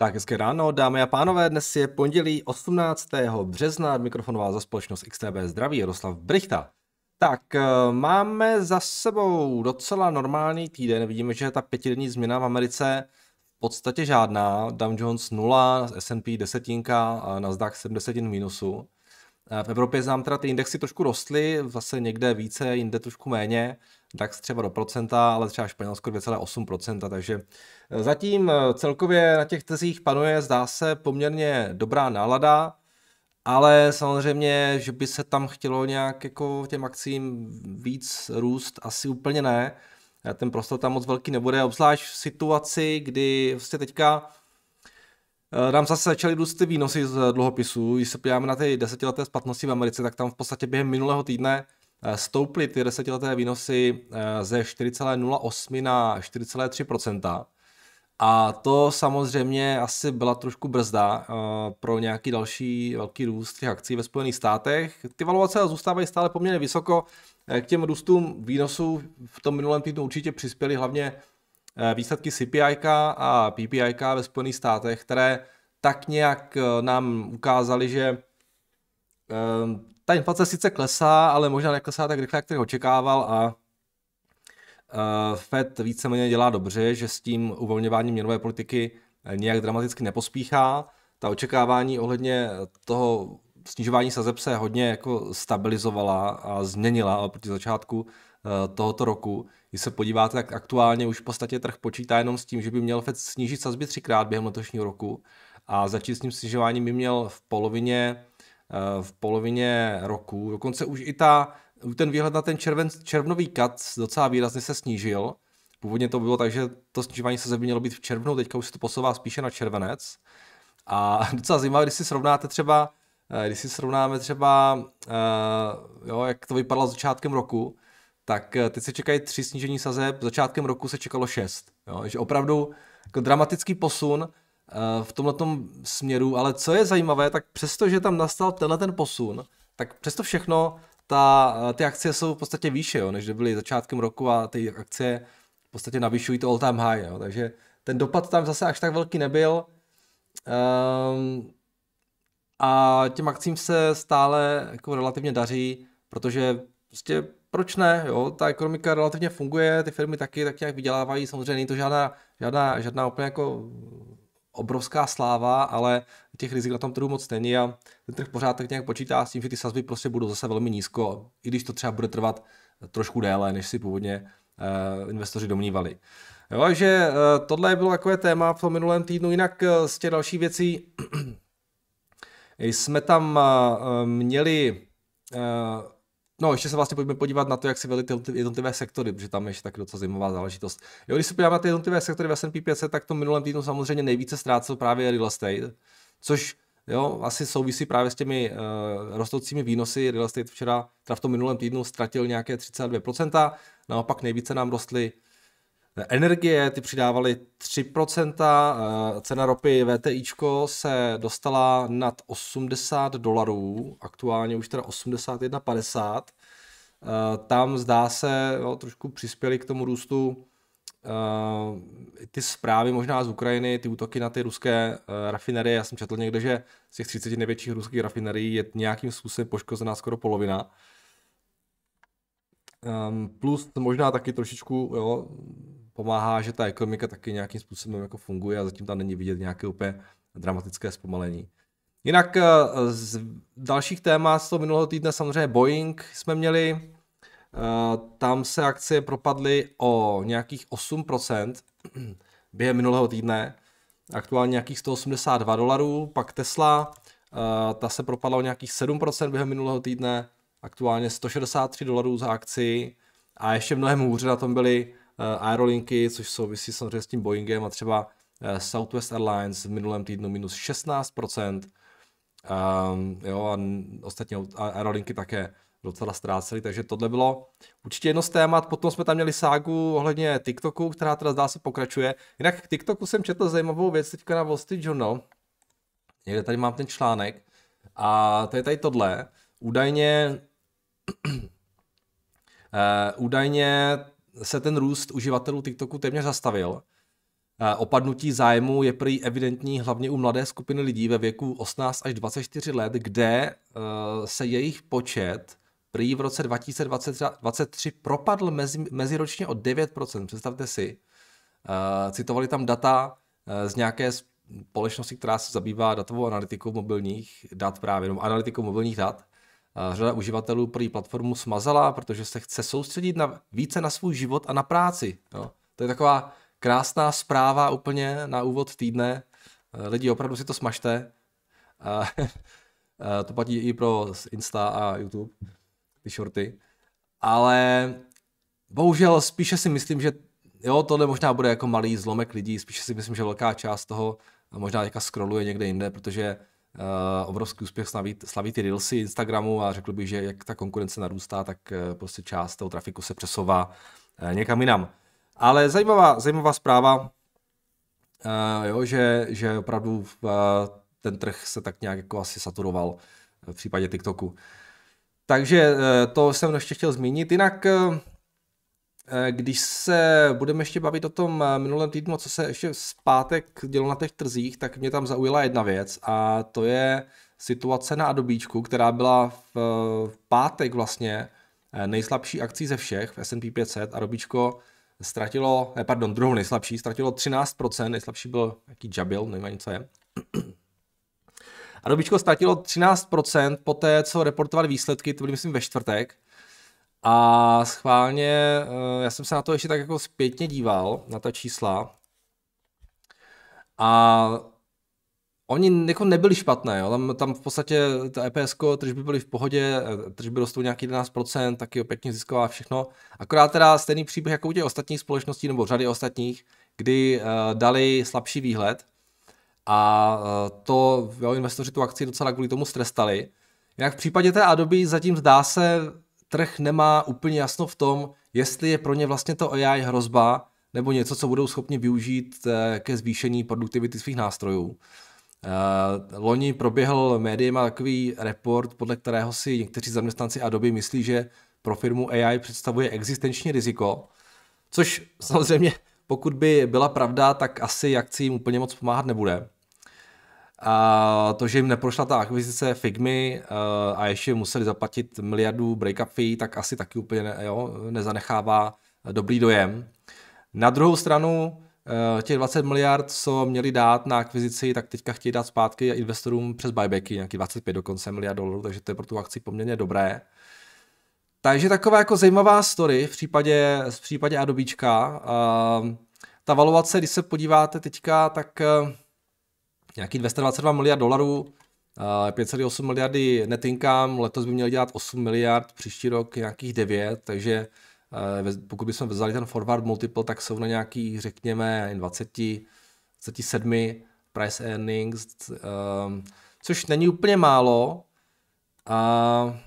Tak hezké ráno, dámy a pánové, dnes je pondělí 18. března, mikrofonová za společnost XTB Zdraví, Jaroslav Brichta. Tak, eh, máme za sebou docela normální týden, vidíme, že ta pětidenní změna v Americe v podstatě žádná, Dow Jones 0, S&P desetinka, Nasdaq 7 desetin minusu. Eh, v Evropě znám teda ty indexy trošku rostly, zase někde více, jinde trošku méně. DAX třeba do procenta, ale třeba Španělsko 2,8%, takže eh, zatím eh, celkově na těch trzích panuje, zdá se, poměrně dobrá nálada, ale samozřejmě, že by se tam chtělo nějak jako těm akcím víc růst, asi úplně ne. Eh, ten prostor tam moc velký nebude, obzvlášť v situaci, kdy vlastně teďka nám zase začaly růst ty výnosy z dluhopisů. Když se podíváme na ty desetileté splatnosti v Americe, tak tam v podstatě během minulého týdne Eh, stouply ty desetileté výnosy eh, ze 4,08 na 4,3 a to samozřejmě asi byla trošku brzda eh, pro nějaký další velký růst těch akcí ve Spojených státech. Ty valuace zůstávají stále poměrně vysoko. K těm růstům výnosů v tom minulém týdnu určitě přispěly hlavně výsledky CPI a PPI ve Spojených státech, které tak nějak nám ukázaly, že um, ta inflace sice klesá, ale možná neklesá tak rychle, jak to očekával a uh, Fed víceméně dělá dobře, že s tím uvolňováním měnové politiky eh, nějak dramaticky nepospíchá. Ta očekávání ohledně toho snižování sazeb se hodně jako stabilizovala a změnila oproti začátku eh, tohoto roku. Když se podíváte, tak aktuálně už v podstatě trh počítá jenom s tím, že by měl Fed snížit sazby třikrát během letošního roku a začít s tím snižováním by měl v polovině Eh, v polovině roku. Dokonce už i ta, ten výhled na ten červen, červnový kat docela výrazně se snížil. Původně to bylo tak, že to snižování se mělo být v červnu, teďka už se to posouvá spíše na červenec. A docela zajímavé, když si srovnáte třeba, eh, když si srovnáme třeba, eh, jo, jak to vypadalo začátkem roku, tak teď se čekají tři snížení sazeb, začátkem roku se čekalo šest. Jo, že opravdu jako dramatický posun, Eh, v tomhle směru, ale co je zajímavé, tak přesto, že tam nastal tenhle ten posun, tak přesto všechno ta, eh, ty akcie jsou v podstatě výše, jo, než byly začátkem roku a ty akcie v podstatě navyšují to all time high, jo, takže ten dopad tam zase až tak velký nebyl. Um, a těm akcím se stále jako relativně daří, protože prostě proč ne, jo, ta ekonomika relativně funguje, ty firmy taky tak nějak vydělávají, samozřejmě není to žádná, žádná, žádná úplně jako obrovská sláva, ale těch rizik na tom trhu moc není a ten trh pořád tak nějak počítá s tím, že ty sazby prostě budou zase velmi nízko, i když to třeba bude trvat eh, trošku déle, než si původně uh, investoři domnívali. Jo, takže uh, tohle bylo takové téma v tom minulém týdnu, jinak uh, z těch další věcí jsme tam uh, měli uh, No, ještě se vlastně pojďme podívat na to, jak si vedly ty jednotlivé sektory, protože tam ještě taky docela zajímavá záležitost. Jo, když se podíváme na ty jednotlivé sektory v S&P 500, tak to minulém týdnu samozřejmě nejvíce ztrácel právě real estate, což jo, asi souvisí právě s těmi uh, rostoucími výnosy. Real estate včera, teda v tom minulém týdnu, ztratil nějaké 32%, naopak nejvíce nám rostly energie, ty přidávali 3%, eh, cena ropy VTI se dostala nad 80 dolarů, aktuálně už teda 81,50. Eh, tam zdá se, jo, trošku přispěli k tomu růstu eh, ty zprávy možná z Ukrajiny, ty útoky na ty ruské rafinerie, já jsem četl někde, že z těch 30 největších ruských rafinerií je nějakým způsobem poškozená skoro polovina. Um, plus možná taky trošičku jo, pomáhá, že ta ekonomika taky nějakým způsobem jako funguje a zatím tam není vidět nějaké úplně dramatické zpomalení. Jinak eh, z dalších témat z toho minulého týdne samozřejmě Boeing jsme měli, eh, tam se akcie propadly o nějakých 8% během minulého týdne, aktuálně nějakých 182 dolarů, pak Tesla, eh, ta se propadla o nějakých 7% během minulého týdne, aktuálně 163 dolarů za akci a ještě mnohem hůře na tom byly Eh, aerolinky, což souvisí samozřejmě s tím Boeingem a třeba eh, Southwest Airlines v minulém týdnu minus 16%. Um, ehm, jo, a ostatně aerolinky také docela ztrácely, takže tohle bylo určitě jedno z témat. Potom jsme tam měli ságu ohledně TikToku, která teda zdá se pokračuje. Jinak k TikToku jsem četl zajímavou věc teďka na Wall Street Journal. Někde tady mám ten článek. A to je tady tohle. Údajně, uh, údajně se ten růst uživatelů TikToku téměř zastavil. Opadnutí zájmu je prý evidentní hlavně u mladé skupiny lidí ve věku 18 až 24 let, kde eh, se jejich počet prý v roce 2023 propadl mezi, meziročně o 9%, představte si. Eh, citovali tam data eh, z nějaké společnosti, která se zabývá datovou analytikou mobilních dat právě, nebo analytikou mobilních dat. Řada uživatelů její platformu smazala, protože se chce soustředit na, více na svůj život a na práci. Jo. To je taková krásná zpráva úplně na úvod týdne. Lidi, opravdu si to smažte. to platí i pro Insta a YouTube, ty shorty. Ale bohužel spíše si myslím, že jo, tohle možná bude jako malý zlomek lidí, spíše si myslím, že velká část toho možná teďka scrolluje někde jinde, protože Eh, obrovský úspěch slaví, slaví ty reelsy Instagramu a řekl bych, že jak ta konkurence narůstá, tak eh, prostě část toho trafiku se přesouvá eh, někam jinam. Ale zajímavá, zajímavá zpráva, jo, že, že opravdu ten trh se tak nějak jako asi saturoval v případě TikToku. Takže to jsem ještě chtěl zmínit. Jinak Eh, když se budeme ještě bavit o tom eh, minulém týdnu, co se ještě zpátek dělo na těch trzích, tak mě tam zaujala jedna věc a to je situace na Adobíčku, která byla v pátek vlastně eh, nejslabší akcí ze všech v S&P 500. Adobíčko ztratilo, ne, pardon, druhou nejslabší, ztratilo 13%, nejslabší byl jaký Jabil, nevím ani co je. Adobíčko ztratilo 13% po té, co reportovali výsledky, to byly myslím ve čtvrtek, a schválně, eh, já jsem se na to ještě tak jako zpětně díval, na ta čísla. A oni jako nebyli špatné, jo. Tam, tam v podstatě ta EPS, tržby byly v pohodě, eh, tržby rostou nějaký 11%, taky pěkně zisková všechno. Akorát teda stejný příběh jako u těch ostatních společností nebo řady ostatních, kdy uh, dali slabší výhled a uh, to jo, investoři tu akci docela kvůli tomu strestali. Jak v případě té Adobe zatím zdá se trh nemá úplně jasno v tom, jestli je pro ně vlastně to AI hrozba nebo něco, co budou schopni využít eh, ke zvýšení produktivity svých nástrojů. Eh, loni proběhl médiem takový report, podle kterého si někteří zaměstnanci Adobe myslí, že pro firmu AI představuje existenční riziko, což samozřejmě pokud by byla pravda, tak asi akcím úplně moc pomáhat nebude. A to, že jim neprošla ta akvizice Figmy eh, a ještě museli zaplatit miliardu breakup fee, tak asi taky úplně ne, jo, nezanechává dobrý dojem. Na druhou stranu, eh, těch 20 miliard, co měli dát na akvizici, tak teďka chtějí dát zpátky investorům přes buybacky, nějaký 25 dokonce miliard dolarů, takže to je pro tu akci poměrně dobré. Takže taková jako zajímavá story v případě, v případě Adobíčka. Eh, ta valuace, když se podíváte teďka, tak nějaký 222 miliard dolarů, 5,8 miliardy netinkám, letos by měl dělat 8 miliard, příští rok nějakých 9, takže e, pokud bychom vzali ten forward multiple, tak jsou na nějakých, řekněme, 20, 27 price earnings, e, což není úplně málo, a...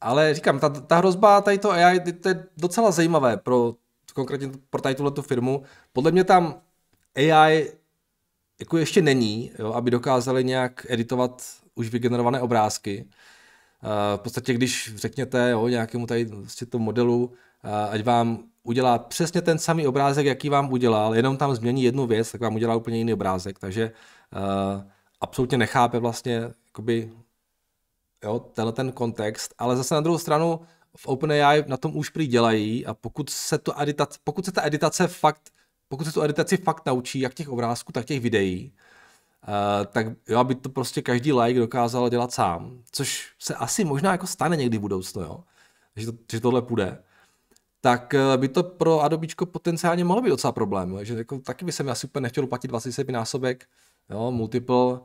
Ale říkám, ta, ta hrozba tady to AI, to je docela zajímavé pro konkrétně pro tady tuhle firmu. Podle mě tam AI jako ještě není, jo, aby dokázali nějak editovat už vygenerované obrázky. Eh, v podstatě, když řekněte jo, nějakému tady vlastně tomu modelu, eh, ať vám udělá přesně ten samý obrázek, jaký vám udělal, jenom tam změní jednu věc, tak vám udělá úplně jiný obrázek, takže uh, absolutně nechápe vlastně jakoby, jo, tenhle ten kontext, ale zase na druhou stranu v OpenAI na tom už prý dělají a pokud se, to editace, pokud se ta editace fakt pokud se tu editaci fakt naučí, jak těch obrázků, tak těch videí, Uh, tak jo, aby to prostě každý like dokázal dělat sám, což se asi možná jako stane někdy v budoucnu, jo? Že, to, že tohle půjde, tak uh, by to pro Adobečko potenciálně mohlo být docela problém, jo? že jako, taky by se mi asi úplně nechtěl platit 27 násobek, jo, multiple uh,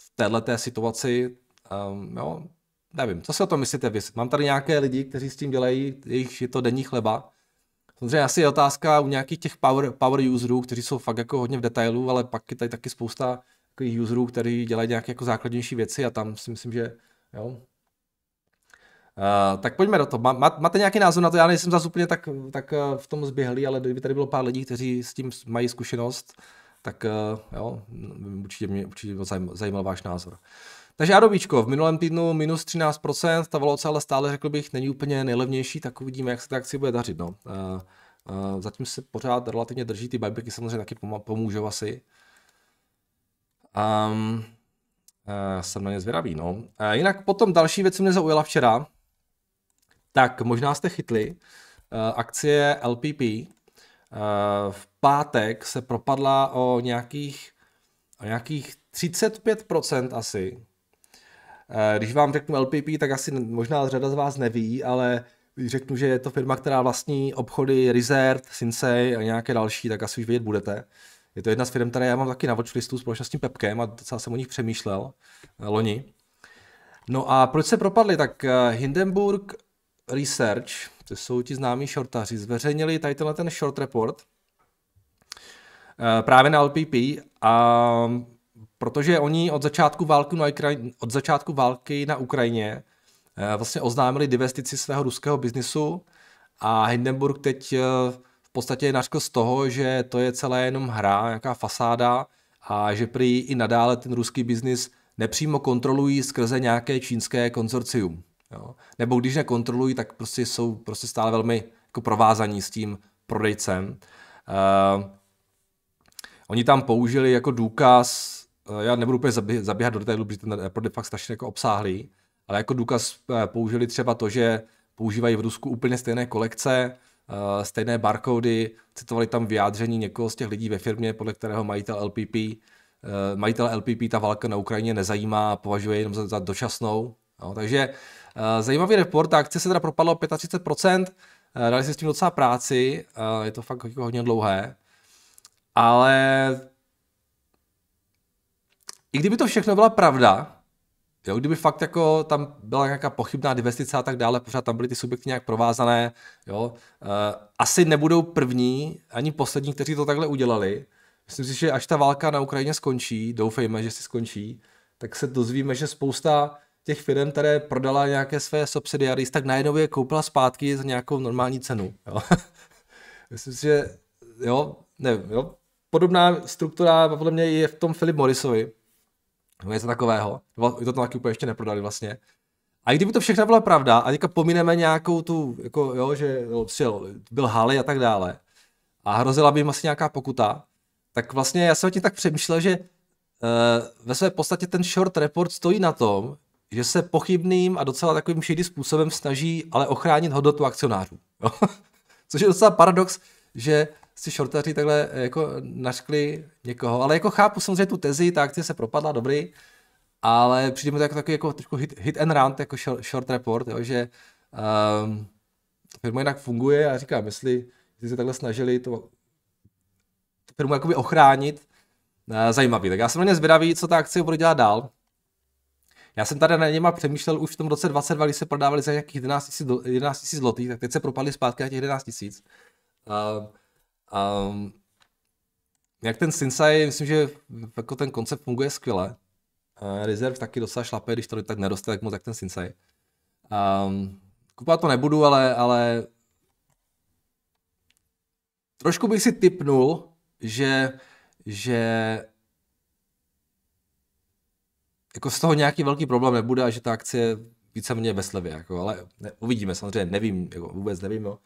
v téhle té situaci, um, jo, nevím, co si o tom myslíte vy? Mám tady nějaké lidi, kteří s tím dělají, jejich je to denní chleba, Samozřejmě asi je otázka u nějakých těch power, power userů, kteří jsou fakt jako hodně v detailu, ale pak je tady taky spousta takových userů, kteří dělají nějaké jako základnější věci a tam si myslím, že jo, Uh, tak pojďme do toho. Má, máte nějaký názor na to? Já nejsem zase úplně tak, tak eh, v tom zběhlý, ale kdyby tady bylo pár lidí, kteří s tím mají zkušenost, tak uh, jo, určitě mě, určitě zajímal váš názor. Uh, takže Adobičko, v minulém týdnu minus 13%, ta valuace ale stále, řekl bych, není úplně nejlevnější, tak uvidíme, jak se ta akci bude dařit. No. Uh, uh, zatím se pořád relativně drží, ty buybacky samozřejmě taky pomůžou asi. Um, uh, jsem na ně zvědavý, no. Uh, jinak potom další věc, co mě zaujala včera, tak možná jste chytli, uh, akcie LPP uh, v pátek se propadla o nějakých, o nějakých 35% asi. Eh, když vám řeknu LPP, tak asi možná řada z vás neví, ale když řeknu, že je to firma, která vlastní obchody Rizert, Sinsei a nějaké další, tak asi už vědět budete. Je to jedna z firm, které já mám taky na watchlistu společně s tím Pepkem a docela jsem o nich přemýšlel eh, loni. No a proč se propadli? Tak eh, Hindenburg Research, to jsou ti známí shortaři, zveřejnili tady tenhle ten short report právě na LPP a protože oni od začátku války na, Ukrajině, od začátku války na Ukrajině eh, vlastně oznámili divestici svého ruského biznisu a Hindenburg teď eh, v podstatě je nařkl z toho, že to je celé jenom hra, nějaká fasáda a že prý i nadále ten ruský biznis nepřímo kontrolují skrze nějaké čínské konzorcium. Jo. Nebo když nekontrolují, tak prostě jsou prostě stále velmi jako provázaní s tím prodejcem. Uh, oni tam použili jako důkaz Eh, já nebudu úplně zabíhat do detailu, protože ten report je fakt strašně jako obsáhlý, ale jako důkaz eh, použili třeba to, že používají v Rusku úplně stejné kolekce, eh, stejné barkody, citovali tam vyjádření někoho z těch lidí ve firmě, podle kterého majitel LPP, majitel LPP ta válka na Ukrajině nezajímá a považuje jenom za, za dočasnou. No, takže zajímavý report, ta akce se teda propadla o 35%, dali se s tím docela práci, je to fakt jako hodně dlouhé, ale i kdyby to všechno byla pravda, jo, kdyby fakt jako tam byla nějaká pochybná investice a tak dále, pořád tam byly ty subjekty nějak provázané, jo, uh, asi nebudou první ani poslední, kteří to takhle udělali. Myslím si, že až ta válka na Ukrajině skončí, doufejme, že si skončí, tak se dozvíme, že spousta těch firm, které prodala nějaké své subsidiary, tak najednou je koupila zpátky za nějakou normální cenu. Jo. Myslím si, že jo, nevím, jo. Podobná struktura podle mě je v tom Philip Morrisovi, něco takového. To tam taky úplně ještě neprodali vlastně. A i kdyby to všechno byla pravda, a teďka pomineme nějakou tu, jako jo, že jo, přijel, prostě byl haly a tak dále, a hrozila by jim asi nějaká pokuta, tak vlastně já jsem o tím tak přemýšlel, že e, ve své podstatě ten short report stojí na tom, že se pochybným a docela takovým šedý způsobem snaží ale ochránit hodnotu akcionářů. Jo? Což je docela paradox, že si šortaři takhle eh, jako eh, naškli někoho, ale jako chápu samozřejmě tu tezi, ta akce se propadla, dobrý, ale přijde mi to jako takový jako trošku hit, hit and run, jako short, short report, jo, že um, firma jinak funguje a říkám, jestli, jestli se takhle snažili to firmu jakoby ochránit, uh, zajímavý. Tak já jsem na ně zvědavý, co ta akce bude dělat dál. Já jsem tady na něma přemýšlel už v tom roce 22, když se prodávali za nějakých 11 000, 11 000 zlotých, tak teď se propadly zpátky na těch 11 000. Uh, a mm, jak ten Sinsai, myslím, že jako ten koncept funguje skvěle. Reserve taky docela šlape, když to tak neroste, tak mu tak ten Sinsai. Um, kupovat to nebudu, ale, ale trošku bych si typnul, že, že jako z toho nějaký velký problém nebude a že ta akce více víceméně ve slevě, jako, ale ne, uvidíme, samozřejmě nevím, jako vůbec nevím, jo.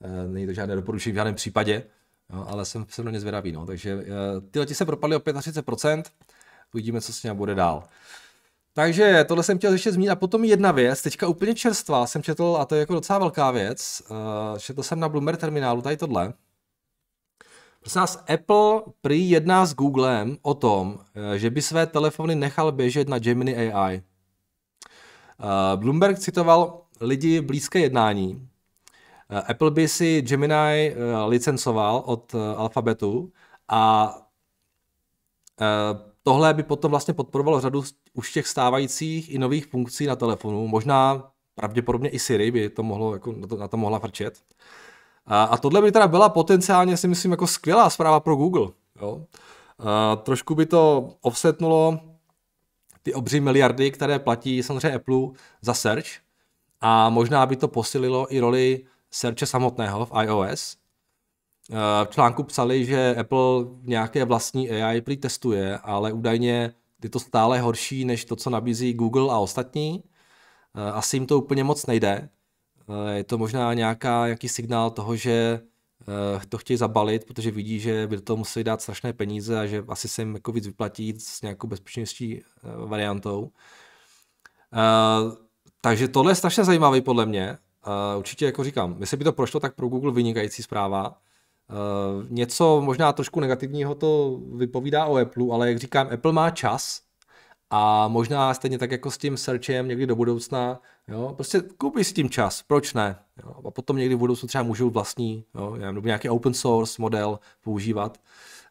E, není to žádné doporučení v žádném případě, No, ale jsem, se na ně zvědavý, no. Takže uh, ty leti se propadly o 35%, uvidíme, co s ním bude dál. Takže tohle jsem chtěl ještě zmínit. A potom jedna věc, teďka úplně čerstvá, jsem četl, a to je jako docela velká věc, uh, četl jsem na Bloomberg terminálu tady tohle. Prosím nás, Apple prý jedná s Googlem o tom, eh, že by své telefony nechal běžet na Gemini AI. Uh, Bloomberg citoval lidi blízké jednání, Eh, Apple by si Gemini eh, licencoval od eh, Alphabetu a tohle by potom vlastně podporovalo řadu už těch stávajících i nových funkcí na telefonu. Možná pravděpodobně i Siri by to mohlo, jako na, to, na to mohla frčet. A, a tohle by teda byla potenciálně, si myslím, jako skvělá zpráva pro Google. Jo? A, trošku by to offsetnulo ty obří miliardy, které platí samozřejmě Apple za search a možná by to posililo i roli searche samotného v iOS. Eh, v článku psali, že Apple nějaké vlastní AI prý testuje, ale údajně je to stále horší než to, co nabízí Google a ostatní. Eh, asi jim to úplně moc nejde. Eh, je to možná nějaká, nějaký signál toho, že to chtějí zabalit, protože vidí, že by do toho museli dát strašné peníze a že asi se jim jako víc vyplatí s nějakou bezpečnější variantou. Takže tohle je strašně zajímavý podle mě určitě jako říkám, jestli by to prošlo, tak pro Google vynikající zpráva. Uh, něco možná trošku negativního to vypovídá o Apple, ale jak říkám, Apple má čas a možná stejně tak jako s tím searchem někdy do budoucna, jo, prostě koupí si tím čas, proč ne? Jo, a potom někdy v budoucnu třeba můžou vlastní, jo, nějaký open source model používat.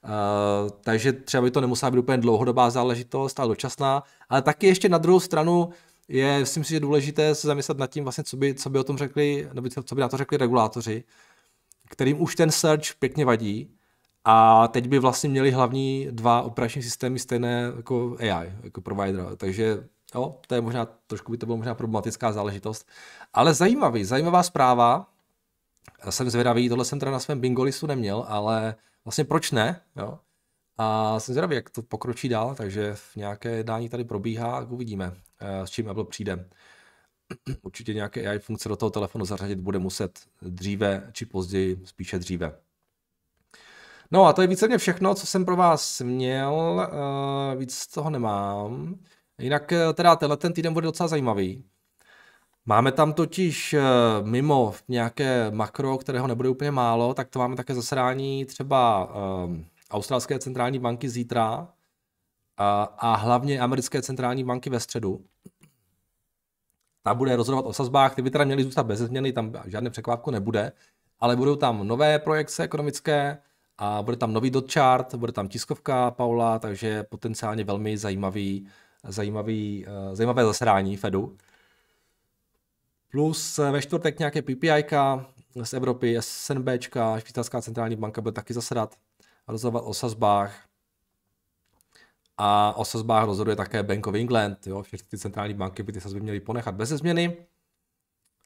Uh, takže třeba by to nemusela být úplně dlouhodobá záležitost, ale dočasná. Ale taky ještě na druhou stranu, je, myslím si, že je důležité se zamyslet nad tím, vlastně, co by, co by o tom řekli, nebo co by na to řekli regulátoři, kterým už ten search pěkně vadí, a teď by vlastně měli hlavní dva operační systémy stejné jako AI, jako provider. Takže jo, to je možná, trošku by to bylo možná problematická záležitost. Ale zajímavý, zajímavá zpráva. Já jsem zvědavý, tohle jsem teda na svém Bingolisu neměl, ale vlastně proč ne? Jo? A jsem zvědavý, jak to pokročí dál, takže v nějaké dání tady probíhá, uvidíme s čím Apple přijde. Určitě nějaké AI funkce do toho telefonu zařadit bude muset dříve či později, spíše dříve. No a to je víceméně všechno, co jsem pro vás měl, eh, víc z toho nemám. Jinak eh, teda tenhle ten týden bude docela zajímavý. Máme tam totiž eh, mimo nějaké makro, kterého nebude úplně málo, tak to máme také zasedání třeba australské centrální banky zítra, a, a hlavně americké centrální banky ve středu. Ta bude rozhodovat o sazbách, ty by teda měly zůstat bez změny, tam žádné překvápko nebude, ale budou tam nové projekce ekonomické a bude tam nový dot chart, bude tam tiskovka Paula, takže potenciálně velmi zajímavý, zajímavý, eh, zajímavé zasedání Fedu. Plus eh, ve čtvrtek nějaké PPI z Evropy, SNB, Švýcarská centrální banka bude taky zasedat a rozhodovat o sazbách. A o sazbách rozhoduje také Bank of England. Jo? Všechny ty centrální banky by ty sazby měly ponechat bez změny,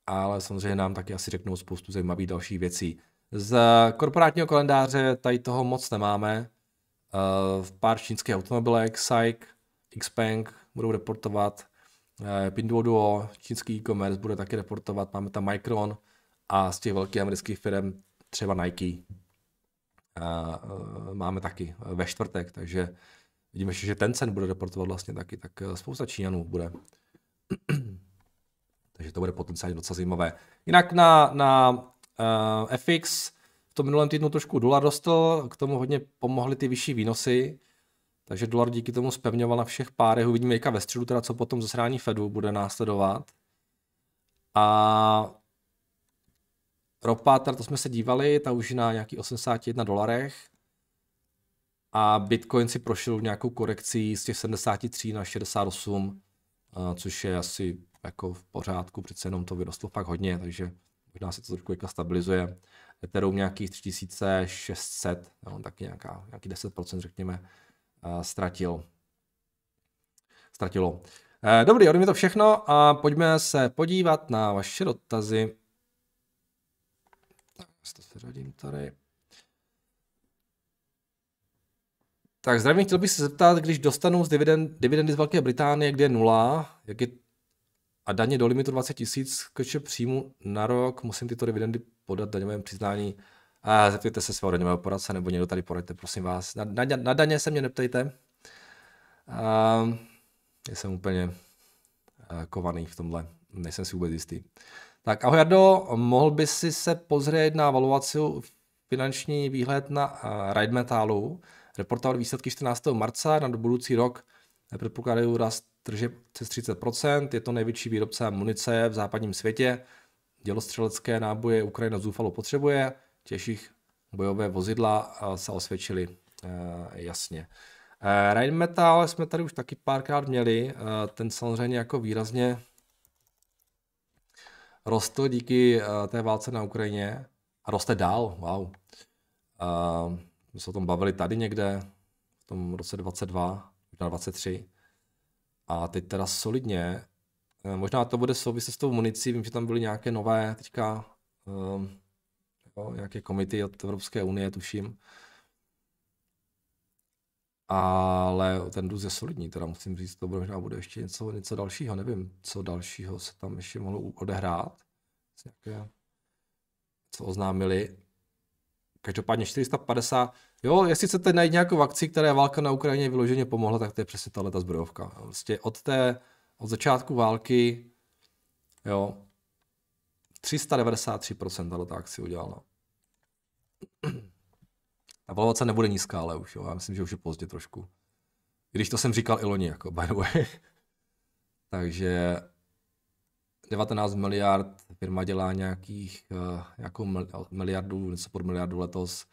ale samozřejmě nám taky asi řeknou spoustu zajímavých dalších věcí. Z korporátního kalendáře tady toho moc nemáme. V eh, pár čínských automobilek, SAIC, Xpeng budou reportovat, eh, Pinduoduo, čínský e-commerce bude taky reportovat, máme tam Micron a z těch velkých amerických firm třeba Nike eh, máme taky ve čtvrtek, takže Vidíme, že ten cen bude reportovat vlastně taky, tak eh, spousta Číňanů bude. Takže to bude potenciálně docela zajímavé. Jinak na, na uh, eh, FX v tom minulém týdnu trošku dolar dostal, k tomu hodně pomohly ty vyšší výnosy, takže dolar díky tomu spevňoval na všech párech. Uvidíme jaká ve středu, teda co potom zasrání Fedu bude následovat. A ropa, teda to jsme se dívali, ta už na nějakých 81 dolarech a Bitcoin si prošel nějakou korekcí z těch 73 na 68, což je asi jako v pořádku, přece jenom to vyrostlo fakt hodně, takže možná se to trošku jako stabilizuje. Ethereum nějakých 3600, no, taky nějaká, nějaký 10% řekněme, ztratil. Ztratilo. E, dobrý, ode mě to všechno a pojďme se podívat na vaše dotazy. Tak, to se řadím tady. Tak zdravím, chtěl bych se zeptat, když dostanu z dividend, dividendy z Velké Británie, kde je nula, jak je a daně do limitu 20 tisíc je příjmu na rok, musím tyto dividendy podat daňovém přiznání. A zeptejte se svého daňového poradce, nebo někdo tady poradte, prosím vás. Na, na, na daně se mě neptejte. A, jsem úplně eh, kovaný v tomhle, nejsem si vůbec jistý. Tak ahoj Jardo, mohl by si se pozrieť na valuaci finanční výhled na uh, eh, Ride Metalu reportovali výsledky 14. marca na budoucí rok. Předpokládají rast tržeb přes 30%, je to největší výrobce munice v západním světě. Dělostřelecké náboje Ukrajina zoufalo potřebuje, těžších bojové vozidla eh, se osvědčily eh, jasně. Eh, Rheinmetall jsme tady už taky párkrát měli, ten samozřejmě jako výrazně rostl díky té válce na Ukrajině a roste dál, wow. My se o tom bavili tady někde v tom roce 22, možná 23. A teď teda solidně, eh, možná to bude souviset s tou municí, vím, že tam byly nějaké nové teďka um, nějaké komity od Evropské unie, tuším. Ale ten důz je solidní, teda musím říct, to bude, možná bude ještě něco, něco dalšího, nevím, co dalšího se tam ještě mohlo odehrát. Nějaké, co oznámili, Každopádně 450, jo, jestli chcete najít nějakou akci, která válka na Ukrajině vyloženě pomohla, tak to je přesně tahle ta zbrojovka. Vlastně od té, od začátku války, jo, 393% tahle ta akci udělala. Ta valovace nebude nízká, ale už, jo, já myslím, že už je pozdě trošku. Když to jsem říkal i loni, jako by the way. Takže 19 miliard, firma dělá nějakých, eh, jako nějakou miliardu, něco pod miliardu letos.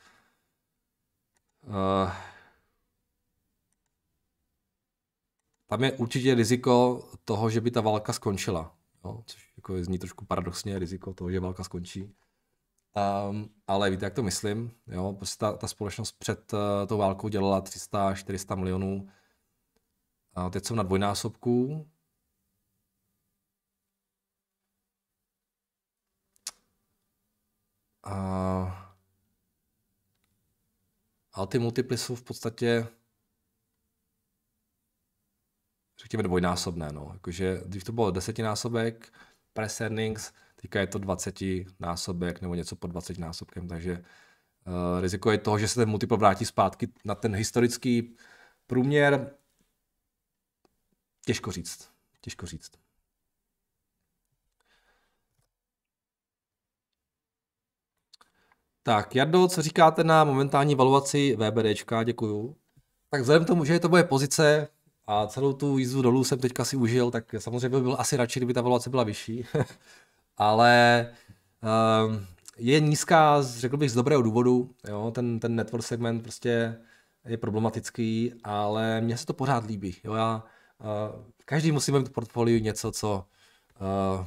Eh, tam je určitě riziko toho, že by ta válka skončila. Jo? Což jako zní trošku paradoxně, riziko toho, že válka skončí. Um, ale víte, jak to myslím. Jo? Prostě ta, ta společnost před uh, tou válkou dělala 300-400 milionů. Uh, teď jsou na dvojnásobku, A, a ty multiply jsou v podstatě řekněme dvojnásobné. No. Jakože, když to bylo desetinásobek, press earnings, teďka je to 20 násobek nebo něco pod 20 násobkem, takže uh, riziko je toho, že se ten multiple vrátí zpátky na ten historický průměr. Těžko říct, těžko říct. Tak, Jardo, co říkáte na momentální valuaci VBDčka? Děkuju. Tak vzhledem k tomu, že je to moje pozice a celou tu jízdu dolů jsem teďka si užil, tak samozřejmě byl asi radši, kdyby ta valuace byla vyšší. Ale um, je nízká, řekl bych, z dobrého důvodu. Jo? Ten, ten network segment prostě je problematický, ale mně se to pořád líbí. Jo? Já, uh, každý musí mít v portfoliu něco, co uh,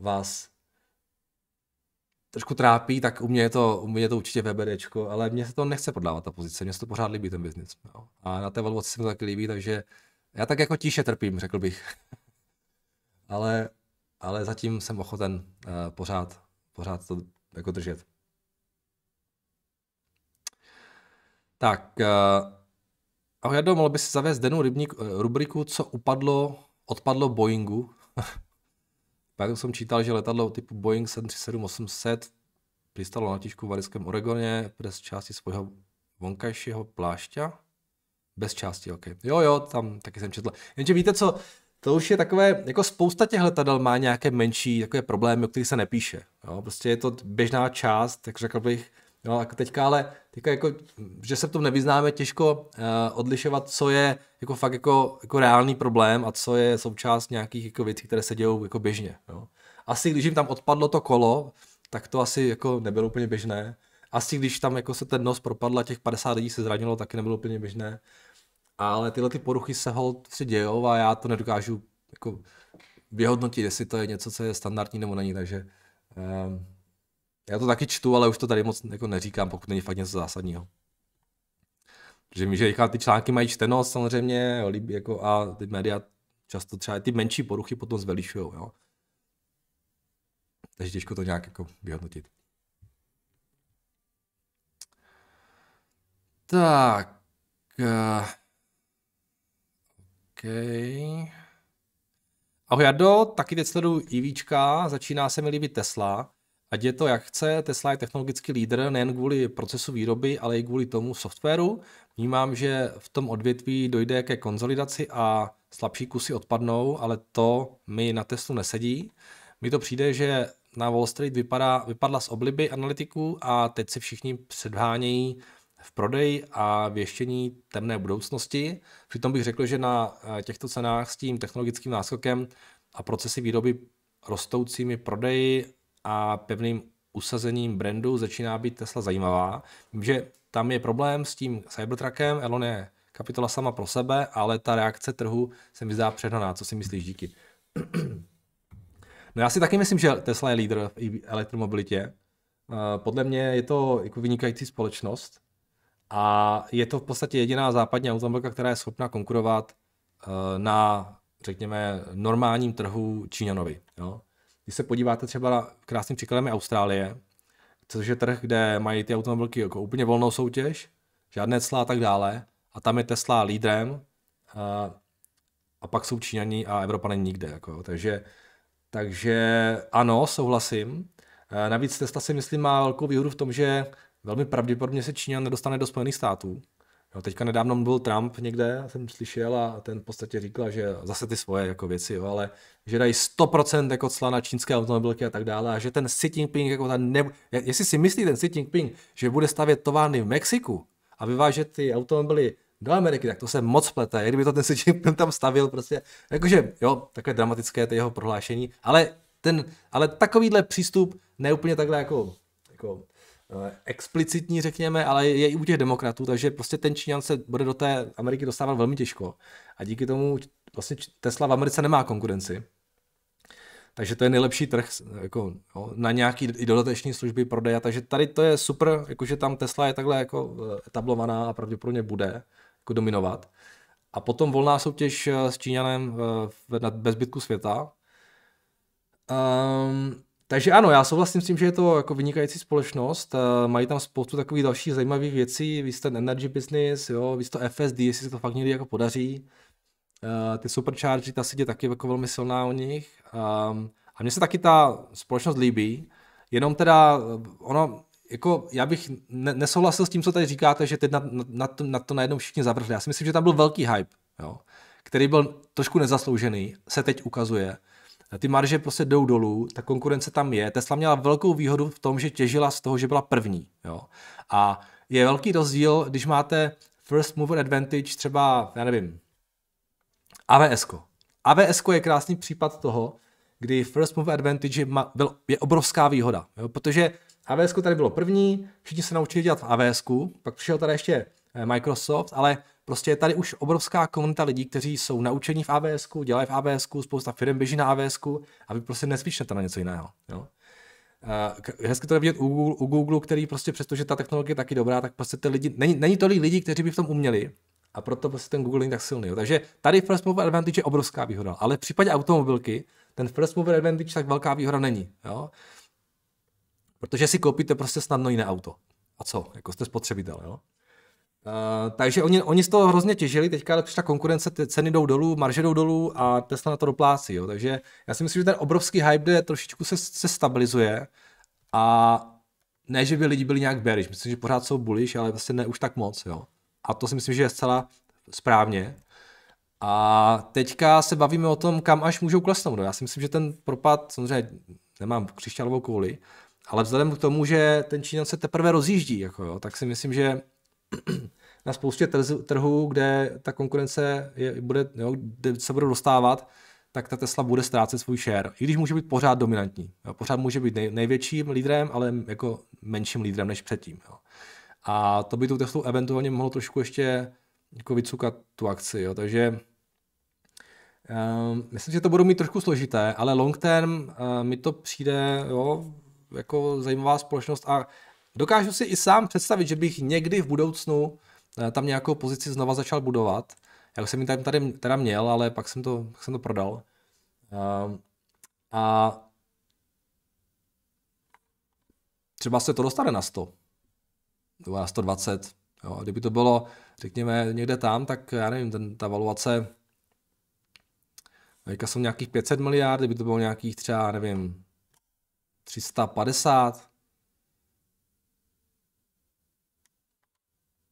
vás trošku trápí, tak u mě je to, u mě je to určitě VBDčko, ale mně se to nechce prodávat ta pozice, mně se to pořád líbí ten biznis. No. A na té valuaci se mi to taky líbí, takže já tak jako tíše trpím, řekl bych. ale, ale zatím jsem ochoten uh, pořád, pořád to jako držet. Tak, uh, ahoj Jado, mohl bys zavést denu rybník, eh, rubriku, co upadlo, odpadlo Boeingu? Pak jsem čítal, že letadlo typu Boeing 737-800 přistalo na letišti v Arijském Oregoně bez části svého vonkajšího plášťa. Bez části, ok. Jo, jo, tam taky jsem četl. Jenže víte co, to už je takové, jako spousta těch letadel má nějaké menší takové problémy, o kterých se nepíše. Jo? Prostě je to běžná část, tak řekl bych, No, jako teďka ale, teďka jako, že se v tom nevyznáme, těžko uh, odlišovat, co je jako fakt jako, jako reálný problém a co je součást nějakých jako věcí, které se dějou jako běžně. Jo. Asi když jim tam odpadlo to kolo, tak to asi jako nebylo úplně běžné. Asi když tam jako se ten nos propadla, těch 50 lidí se zranilo, taky nebylo úplně běžné. Ale tyhle ty poruchy se hold si prostě dějou a já to nedokážu jako vyhodnotit, jestli to je něco, co je standardní nebo není, takže Uh, já to taky čtu, ale už to tady moc jako neříkám, pokud není fakt něco zásadního. Že mi, že ty články mají čtenost samozřejmě líbí, jako, a ty média často třeba ty menší poruchy potom zvelišují. Jo? Takže těžko to nějak jako vyhodnotit. Tak. Eh, OK. Ahoj Jardo, taky teď sleduju IVčka, začíná se mi líbit Tesla. Ať je to jak chce, Tesla je technologický lídr nejen kvůli procesu výroby, ale i kvůli tomu softwaru. Vnímám, že v tom odvětví dojde ke konzolidaci a slabší kusy odpadnou, ale to mi na Teslu nesedí. Mi to přijde, že na Wall Street vypadá, vypadla z obliby analytiků a teď se všichni předhánějí v prodeji a věštění temné budoucnosti. Přitom bych řekl, že na eh, těchto cenách s tím technologickým náskokem a procesy výroby rostoucími prodeji a pevným usazením brandu začíná být Tesla zajímavá. Vím, že tam je problém s tím Cybertruckem, Elon je kapitola sama pro sebe, ale ta reakce trhu se mi zdá přehnaná. Co si myslíš? Díky. No já si taky myslím, že Tesla je lídr v elektromobilitě. Eh, podle mě je to jako vynikající společnost a je to v podstatě jediná západní automobilka, která je schopná konkurovat eh, na, řekněme, normálním trhu Číňanovi. Jo? Když se podíváte třeba na krásným příkladem je Austrálie, což je trh, kde mají ty automobilky jako úplně volnou soutěž, žádné cla a tak dále. A tam je Tesla lídrem a, a pak jsou Číňani a Evropa není nikde. Jako, takže, takže ano, souhlasím. E, navíc Tesla si myslím má velkou výhodu v tom, že velmi pravděpodobně se Číňan nedostane do Spojených států Jo, teďka nedávno byl Trump někde, jsem slyšel a ten v podstatě říkal, že zase ty svoje jako věci, jo, ale že dají 100% jako cla na čínské automobilky a tak dále a že ten Xi Jinping, jako ta ne, jestli si myslí ten Xi Jinping, že bude stavět továrny v Mexiku a vyvážet ty automobily do Ameriky, tak to se moc plete, jak kdyby to ten Xi Jinping tam stavil prostě, jakože jo, takové dramatické to jeho prohlášení, ale ten, ale takovýhle přístup neúplně takhle jako, jako Eh, explicitní, řekněme, ale je i u těch demokratů, takže prostě ten Číňan se bude do té Ameriky dostávat velmi těžko. A díky tomu vlastně Tesla v Americe nemá konkurenci. Takže to je nejlepší trh jako, jo, no, na nějaký i dodateční služby prodeje. Takže tady to je super, jakože tam Tesla je takhle jako eh, etablovaná a pravděpodobně bude jako dominovat. A potom volná soutěž eh, s Číňanem na bezbytku světa. Um, takže ano, já souhlasím s tím, že je to jako vynikající společnost, eh, mají tam spoustu takových dalších zajímavých věcí, vy jste energy business, jo, vy jste FSD, jestli se to fakt někdy jako podaří, eh, ty supercharge, ta sítě je taky jako velmi silná u nich ehm, a mně se taky ta společnost líbí, jenom teda eh, ono, jako já bych ne- nesouhlasil s tím, co tady říkáte, že teď na, na, to, na to najednou všichni zavrhli. Já si myslím, že tam byl velký hype, jo, který byl trošku nezasloužený, se teď ukazuje ty marže prostě jdou dolů, ta konkurence tam je. Tesla měla velkou výhodu v tom, že těžila z toho, že byla první. Jo. A je velký rozdíl, když máte first mover advantage třeba, já nevím, AVS. -ko. AVS -ko je krásný případ toho, kdy first mover advantage je, byl, je obrovská výhoda, jo, protože AVS tady bylo první, všichni se naučili dělat v AVS, pak přišel tady ještě eh, Microsoft, ale Prostě je tady už obrovská komunita lidí, kteří jsou naučení v abs dělají v abs spousta firm běží na abs a vy prostě nespíšnete na něco jiného. Jo? Uh, hezky to je vidět u Google, u Google, který prostě přesto, že ta technologie je taky dobrá, tak prostě ty lidi, není, není tolik lidí, kteří by v tom uměli, a proto prostě ten Google není tak silný. Jo. Takže tady first mover advantage je obrovská výhoda, ale v případě automobilky ten first mover advantage tak velká výhoda není. Jo. Protože si koupíte prostě snadno jiné auto. A co? Jako jste spotřebitel. Jo. Uh, takže oni, oni z toho hrozně těžili, teďka když ta konkurence, ty ceny jdou dolů, marže jdou dolů a Tesla na to doplácí. Jo. Takže já si myslím, že ten obrovský hype jde, trošičku se, se stabilizuje a ne, že by lidi byli nějak bearish, myslím, že pořád jsou bullish, ale vlastně ne už tak moc. Jo. A to si myslím, že je zcela správně. A teďka se bavíme o tom, kam až můžou klesnout. No. Já si myslím, že ten propad, samozřejmě nemám křišťálovou kouli, ale vzhledem k tomu, že ten Číňan se teprve rozjíždí, jako jo, tak si myslím, že na spoustě trhů, kde ta konkurence je, bude, jo, kde se bude dostávat, tak ta Tesla bude ztrácet svůj share. I když může být pořád dominantní. Jo. Pořád může být nej, největším lídrem, ale jako menším lídrem než předtím. Jo. A to by tu Teslu eventuálně mohlo trošku ještě jako vycukat tu akci. Jo. Takže um, myslím, že to budou mít trošku složité, ale long term uh, mi to přijde jo, jako zajímavá společnost a Dokážu si i sám představit, že bych někdy v budoucnu eh, tam nějakou pozici znova začal budovat. Já už jsem ji tam tady teda měl, ale pak jsem to, pak jsem to prodal. Uh, a třeba se to dostane na 100 nebo na 120. Jo. A kdyby to bylo, řekněme, někde tam, tak já nevím, ten, ta valuace teďka jsou nějakých 500 miliard, kdyby to bylo nějakých třeba, nevím, 350,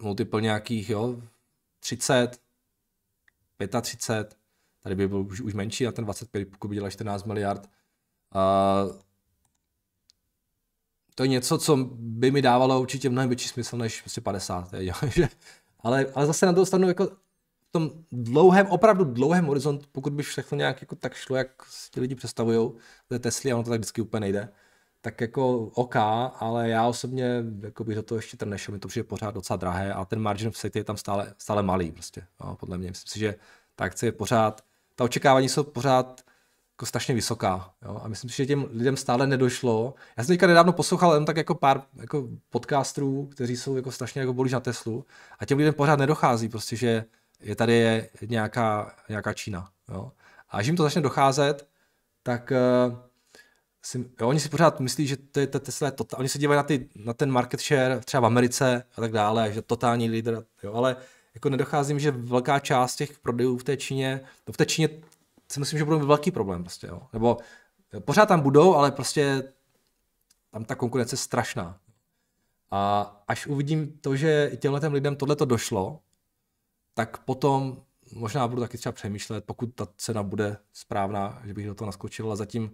multiple nějakých, jo, 30, 35, tady by byl už, už menší na ten 25, pokud by dělal 14 miliard. Uh, to je něco, co by mi dávalo určitě mnohem větší smysl než prostě 50. Jo? ale, ale zase na to stranu jako v tom dlouhém, opravdu dlouhém horizontu, pokud by všechno nějak jako tak šlo, jak si ti lidi představují, to je Tesla, ono to tak vždycky úplně nejde, tak jako OK, ale já osobně jako bych do toho ještě ten nešel, mi to přijde pořád docela drahé a ten margin of safety je tam stále, stále malý prostě, no, podle mě. Myslím si, že ta akce je pořád, ta očekávání jsou pořád jako strašně vysoká. Jo? A myslím si, že těm lidem stále nedošlo. Já jsem teďka nedávno poslouchal jen tak jako pár jako podcastrů, kteří jsou jako strašně jako bolí na Teslu a těm lidem pořád nedochází prostě, že je tady je nějaká, nějaká Čína. Jo? A až jim to začne docházet, tak uh, si, jo, oni si pořád myslí, že to je ta Tesla, to, tota-, oni se dívají na, ty, na ten market share třeba v Americe a tak dále, že totální lídr, jo, ale jako nedocházím, že velká část těch prodejů v té Číně, no v té Číně si myslím, že budou mít velký problém prostě, jo, nebo pořád tam budou, ale prostě tam ta konkurence je strašná. A až uvidím to, že těmhle lidem tohle to došlo, tak potom možná budu taky třeba přemýšlet, pokud ta cena bude správná, že bych do toho naskočil, ale zatím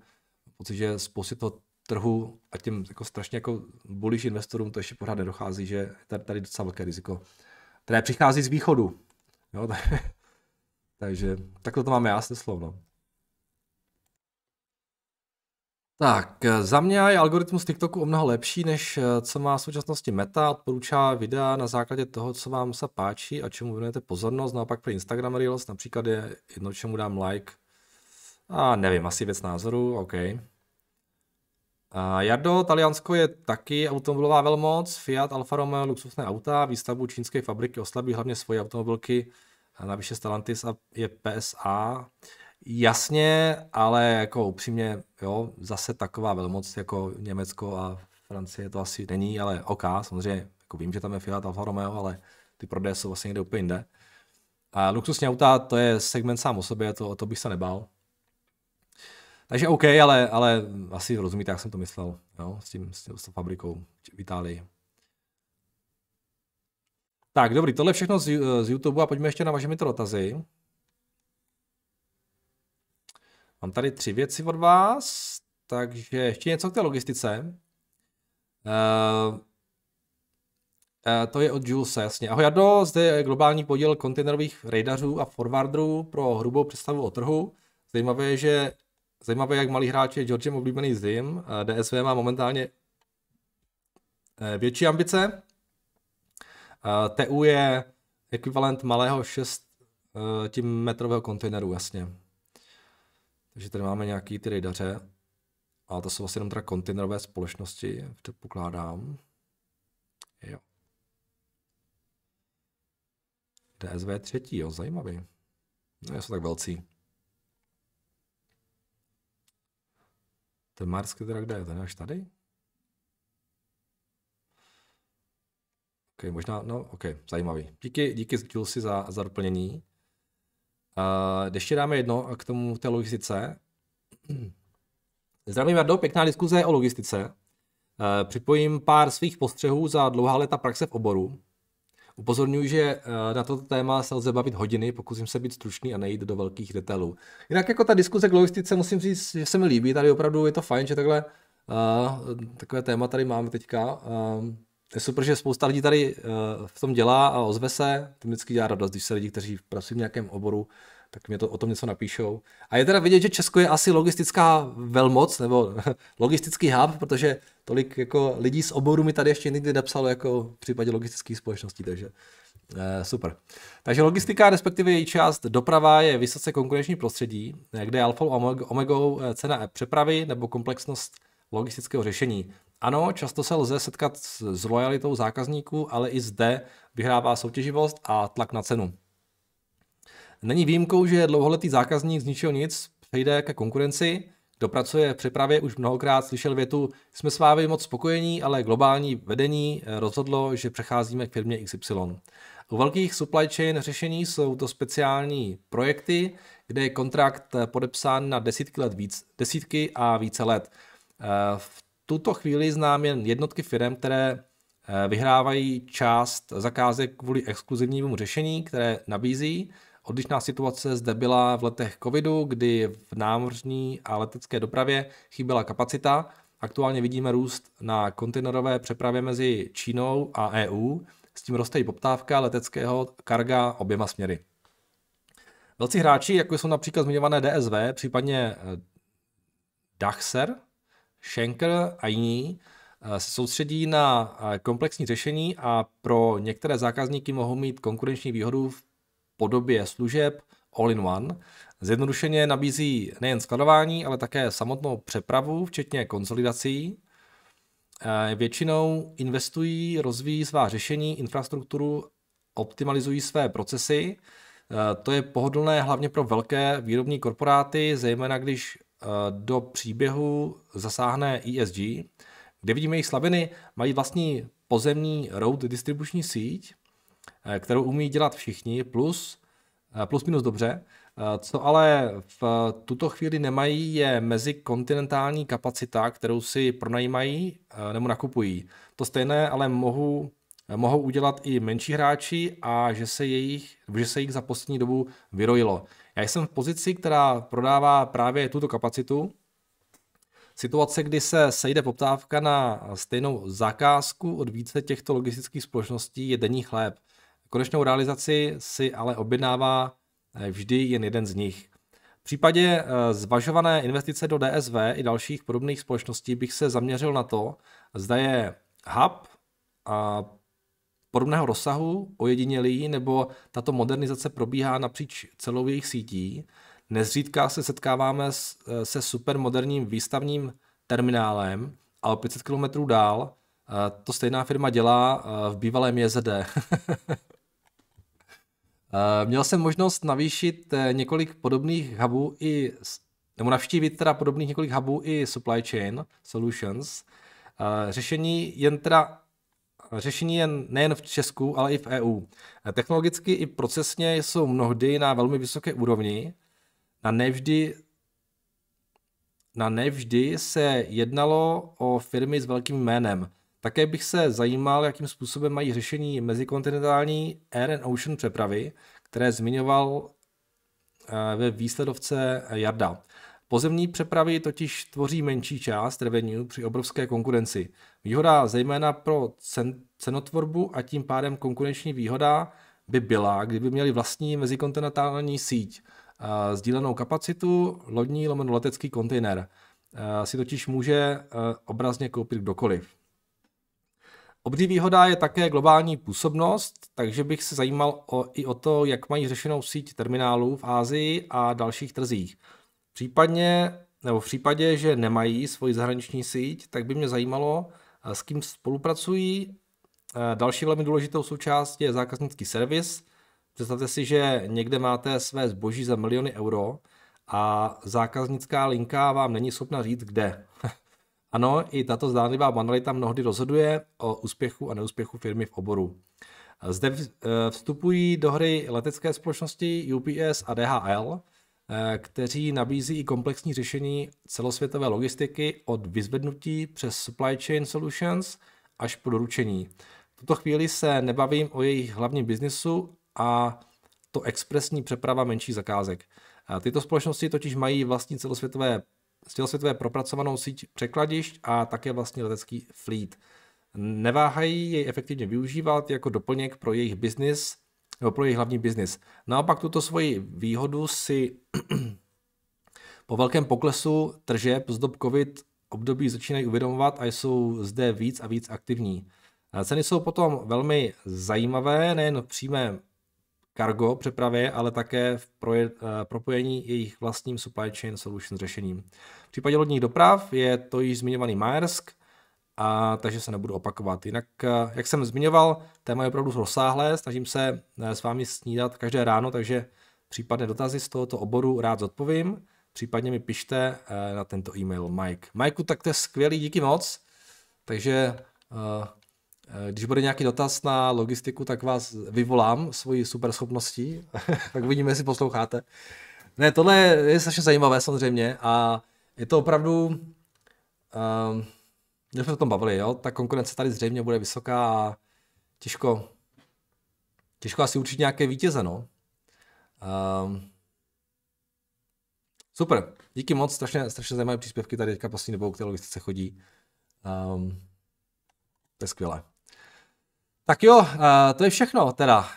pocit, že z toho trhu a těm jako strašně jako bolíš investorům to ještě pořád nedochází, že tady, tady docela velké riziko, které přichází z východu. Jo, takže takhle to máme jasné slovo. no. Tak, za mě je algoritmus TikToku o mnoho lepší, než co má v současnosti Meta. Odporučá videa na základě toho, co vám se páčí a čemu věnujete pozornost. Naopak pro Instagram Reels například je jedno, čemu dám like, a nevím, asi věc názoru, OK. A Jardo, Taliansko je taky automobilová velmoc, Fiat, Alfa Romeo, luxusné auta, výstavbu čínské fabriky oslabí hlavně svoje automobilky, navíše Stellantis a je PSA. Jasně, ale jako upřímně, jo, zase taková velmoc jako Německo a Francie to asi není, ale OK, samozřejmě, jako vím, že tam je Fiat, Alfa Romeo, ale ty prodeje jsou vlastně někde úplně jinde. A luxusní auta, to je segment sám o sobě, to, to bych se nebál. Takže OK, ale, ale asi rozumíte, jak jsem to myslel, jo, s tím, s, tím, s fabrikou v Itálii. Tak, dobrý, tohle všechno z, z YouTube a pojďme ještě na vaše to dotazy. Mám tady tři věci od vás, takže ještě něco k té logistice. Uh, uh, to je od Julesa, jasně. Ahoj Jardo, zde je globální podíl kontejnerových radarů a forwarderů pro hrubou představu o trhu. Zajímavé je, že Zajímavé, jak malý hráč je Georgem oblíbený Zim. Eh, DSV má momentálně eh, větší ambice. Eh, TU je ekvivalent malého 6 tím metrového kontejneru, jasně. Takže tady máme nějaký ty rejdaře. A to jsou asi jenom teda kontejnerové společnosti, předpokládám. Jo. DSV třetí, jo, zajímavý. No, jsou tak velcí. Ten Mars teda kde je? Ten až tady? OK, možná, no, OK, zajímavý. Díky, díky Julesi za, za doplnění. Uh, ještě dáme jedno k tomu té logistice. Zdravím, Jardo, pěkná diskuze o logistice. Uh, připojím pár svých postřehů za dlouhá léta praxe v oboru. Upozorňuji, že eh, na toto téma se lze bavit hodiny, pokusím se být stručný a nejít do velkých detailů. Jinak jako ta diskuze k logistice, musím říct, že se mi líbí, tady opravdu je to fajn, že takhle uh, takové téma tady máme teďka. Uh, je super, že spousta lidí tady uh, v tom dělá a ozve se, to vždycky dělá radost, když se lidi, kteří pracují v nějakém oboru, tak mě to, o tom něco napíšou. A je teda vidět, že Česko je asi logistická velmoc, nebo logistický hub, protože tolik jako lidí z oboru mi tady ještě nikdy napsalo jako v případě logistických společností, takže eh, super. Takže logistika, respektive její část doprava je vysoce konkurenční prostředí, kde je alfa omegou eh, cena přepravy nebo komplexnost logistického řešení. Ano, často se lze setkat s lojalitou zákazníků, ale i zde vyhrává soutěživost a tlak na cenu. Není výjimkou, že dlouholetý zákazník z ničeho nic přejde ke konkurenci. Kdo pracuje v přepravě, už mnohokrát slyšel větu Jsme s vámi moc spokojení, ale globální vedení eh, rozhodlo, že přecházíme k firmě XY. U velkých supply chain řešení jsou to speciální projekty, kde je kontrakt eh, podepsán na desítky, let víc, desítky a více let. Eh, v tuto chvíli znám jen jednotky firm, které vyhrávají část zakázek kvůli exkluzivnímu řešení, které nabízí. Odlišná situace zde byla v letech covidu, kdy v námořní a letecké dopravě chyběla kapacita. Aktuálně vidíme růst na kontejnerové přepravě mezi Čínou a EU, s tím roste i poptávka leteckého karga oběma směry. Velcí hráči, jako jsou například zmiňované DSV, případně eh, Dachser, Schenker a jiní, eh, se soustředí na eh, komplexní řešení a pro některé zákazníky mohou mít konkurenční výhodu v podobě služeb all-in-one. Zjednodušeně nabízí nejen skladování, ale také samotnou přepravu, včetně konsolidací. Eh, většinou investují, rozvíjí svá řešení, infrastrukturu, optimalizují své procesy. Eh, to je pohodlné hlavně pro velké výrobní korporáty, zejména když eh, do příběhu zasáhne ESG. Kde vidíme jejich slabiny, mají vlastní pozemní road distribuční síť, Eh, kterou umí dělat všichni, plus, eh, plus minus dobře. Eh, co ale v tuto chvíli nemají, je mezikontinentální kapacita, kterou si pronajímají nebo nakupují. To stejné ale mohu, mohou udělat i menší hráči a že se, jejich, že se jich za poslední dobu vyrojilo. Já jsem v pozici, která prodává právě tuto kapacitu. Situace, kdy se sejde poptávka na stejnou zakázku od více těchto logistických společností, je denní chléb. Konečnou realizaci si ale objednává eh, vždy jen jeden z nich. V případě eh, zvažované investice do DSV i dalších podobných společností bych se zaměřil na to, zda je hub a podobného rozsahu ojedinělý, nebo tato modernizace probíhá napříč celou jejich sítí. Nezřídka se setkáváme eh, se supermoderním výstavním terminálem, ale 500 km dál to stejná firma dělá v bývalém JZD. Eh, měl jsem možnost navýšit eh, několik podobných hubů i, nebo navštívit teda podobných několik hubů i Supply Chain Solutions. Eh, řešení jen teda Řešení je nejen v Česku, ale i v EU. Technologicky i procesně jsou mnohdy na velmi vysoké úrovni. Na nevždy, na nevždy se jednalo o firmy s velkým jménem. Také bych se zajímal, jakým způsobem mají řešení mezikontinentální air and ocean přepravy, které zmiňoval eh, ve výsledovce Jarda. Pozemní přepravy totiž tvoří menší část revenue při obrovské konkurenci. Výhoda zejména pro cen, cenotvorbu a tím pádem konkurenční výhoda by byla, kdyby měli vlastní mezikontinentální síť, eh, sdílenou kapacitu, lodní lomeno letecký kontejner. Eh, si totiž může obrazně koupit kdokoliv. Obří výhoda je také globální působnost, takže bych se zajímal o, i o to, jak mají řešenou síť terminálů v Ázii a dalších trzích. Případně, nebo v případě, že nemají svoji zahraniční síť, tak by mě zajímalo, eh, s kým spolupracují. Eh, další velmi důležitou součástí je zákaznický servis. Představte si, že někde máte své zboží za miliony euro a zákaznická linka vám není schopna říct, kde. Ano, i tato zdánlivá banalita mnohdy rozhoduje o úspěchu a neúspěchu firmy v oboru. Zde eh, vstupují do hry letecké společnosti UPS a DHL, eh, kteří nabízí i komplexní řešení celosvětové logistiky od vyzvednutí přes supply chain solutions až po doručení. V tuto chvíli se nebavím o jejich hlavním biznisu a to expresní přeprava menších zakázek. Tyto společnosti totiž mají vlastní celosvětové celosvětově propracovanou síť překladišť a také vlastní letecký fleet. Neváhají jej efektivně využívat jako doplněk pro jejich biznis nebo pro jejich hlavní biznis. Naopak tuto svoji výhodu si po velkém poklesu tržeb z dob COVID období začínají uvědomovat a jsou zde víc a víc aktivní. Ceny jsou potom velmi zajímavé, nejen v přímém cargo přepravě, ale také v proje, eh, propojení jejich vlastním supply chain solution řešením. V případě lodních doprav je to již zmiňovaný Maersk, a, takže se nebudu opakovat. Jinak, eh, jak jsem zmiňoval, téma je opravdu rozsáhlé, snažím se eh, s vámi snídat každé ráno, takže případné dotazy z tohoto oboru rád zodpovím, případně mi pište na tento e-mail Mike. Mike, tak to je skvělý, díky moc, takže Eh, když bude nějaký dotaz na logistiku, tak vás vyvolám svoji super schopností. tak uvidíme, jestli posloucháte. Ne, tohle je strašně zajímavé samozřejmě a je to opravdu, um, jsme se o tom bavili, jo? ta konkurence tady zřejmě bude vysoká a těžko, těžko asi určit nějaké vítěze, no. Um, super, díky moc, strašně, strašně zajímavé příspěvky tady teďka poslední dobou, které logistice chodí. Um, to je skvělé. Tak jo, eh, to je všechno teda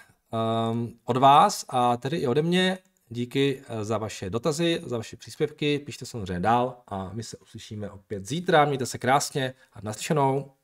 ehm, od vás a tedy i ode mě. Díky eh, za vaše dotazy, za vaše příspěvky, pište samozřejmě dál a my se uslyšíme opět zítra, mějte se krásně a naslyšenou.